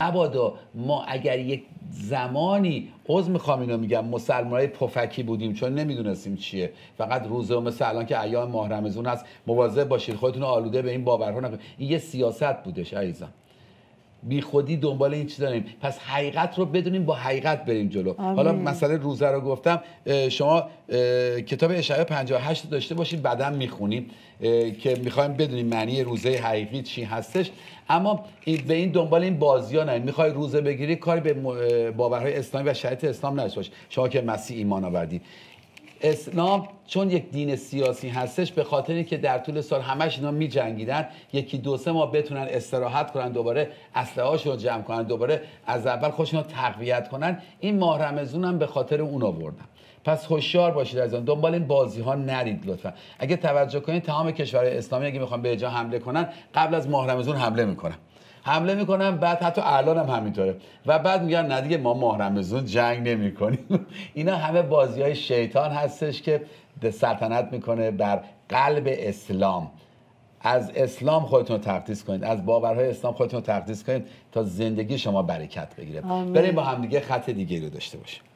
مبادا ما اگر یک زمانی عزم میخوام اینو میگم مسلمانای پفکی بودیم چون نمیدونستیم چیه فقط روزه مثل الان که ایام مهرمزون هست مواظب باشید خودتون آلوده به این باورها نکنید این یه سیاست بودش عزیزان بی خودی دنبال این چی داریم پس حقیقت رو بدونیم با حقیقت بریم جلو حالا مسئله روزه رو گفتم شما کتاب اشعه 58 داشته باشید بعدا میخونیم که میخوایم بدونیم معنی روزه حقیقی چی هستش اما به این دنبال این بازی ها نهید میخوای روزه بگیری کاری به باورهای اسلامی و شریعت اسلام نداشته شما که مسیح ایمان آوردید اسلام چون یک دین سیاسی هستش به خاطری که در طول سال همش اینا می جنگیدن یکی دو سه ماه بتونن استراحت کنن دوباره اسلحه رو جمع کنن دوباره از اول خودشون اینا تقویت کنن این ماه رمزون هم به خاطر اون آوردن پس هوشیار باشید از آن دنبال این بازی ها نرید لطفا اگه توجه کنید تمام کشورهای اسلامی اگه میخوان به جا حمله کنن قبل از ماه رمزون حمله میکنن حمله میکنن بعد حتی الان هم همینطوره و بعد میگن نه دیگه ما مهرمزون جنگ نمیکنیم اینا همه بازی های شیطان هستش که سلطنت میکنه بر قلب اسلام از اسلام خودتون رو تقدیس کنید از باورهای اسلام خودتون رو تقدیس کنید تا زندگی شما برکت بگیره بریم با همدیگه خط دیگه رو داشته باشیم